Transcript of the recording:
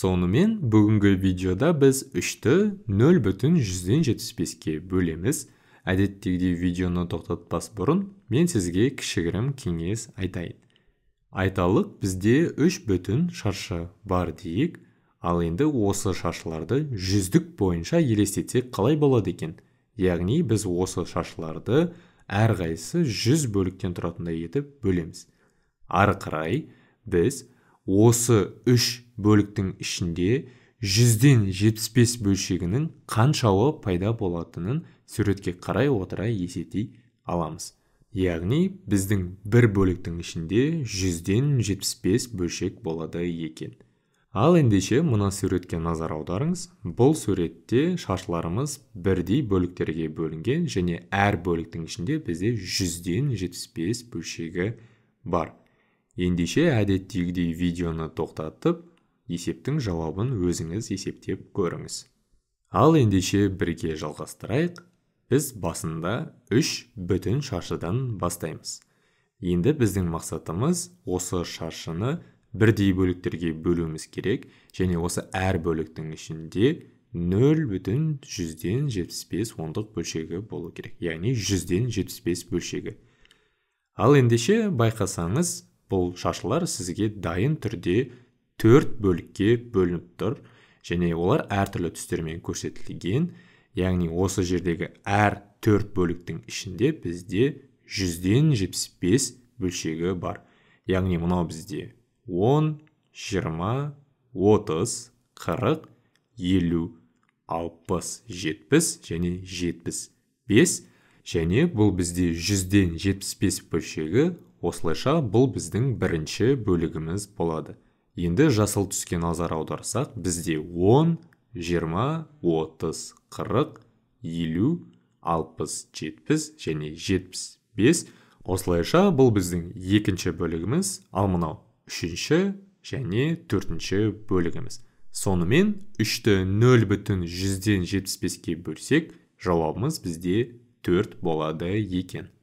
сонымен бүгінгі видеода біз үшті ті 0 бүтін жүзден 75-ке бөлеміз әдеттегідей видеоны тоқтатпас бұрын мен сізге кішігірім кеңес айтайын айталық бізде 3 бүтін шаршы бар дейік ал енді осы шаршыларды жүздік бойынша елестетсек қалай болады екен яғни біз осы шаршыларды әрғайсы жүз бөліктен тұратында етіп бөлеміз ары қарай біз осы үш бөліктің ішінде жүзден жетпіс бес бөлшегінің қаншауы пайда болатынын суретке қарай отыра есептей аламыз яғни біздің бір бөліктің ішінде жүзден жетпіс бес бөлшек болады екен ал ендеше мына суретке назар аударыңыз бұл суретте шаршыларымыз бірдей бөліктерге бөлінген және әр бөліктің ішінде бізде жүзден жетпіс бес бөлшегі бар ендеше әдеттегідей видеоны тоқтатып есептің жауабын өзіңіз есептеп көріңіз ал ендеше бірге жалғастырайық біз басында үш бүтін шаршыдан бастаймыз енді біздің мақсатымыз осы шаршыны бірдей бөліктерге бөлуіміз керек және осы әр бөліктің ішінде нөл бүтін жүзден жетпіс бес ондық бөлшегі болу керек яғни 100 жетпіс бес бөлшегі ал ендеше байқасаңыз бұл шашылар сізге дайын түрде 4 бөлікке бөлініп тұр және олар әртүрлі түстермен көрсетілген яғни осы жердегі әр 4 бөліктің ішінде бізде 100-ден 75 бөлшегі бар яғни мұнау бізде 10, 20, 30, 40, 50, 60, 70 және 75 және бұл бізде 100-ден 75 бөлшегі осылайша бұл біздің бірінші бөлігіміз болады енді жасыл түске назар аударсақ бізде 10 20 30 40 50 60 70 және 75 осылайша бұл біздің екінші бөлігіміз ал мынау үшінші және төртінші бөлігіміз сонымен 3-ті 0 бүтін жүзден 75-ке бөлсек жауабымыз бізде 4 болады екен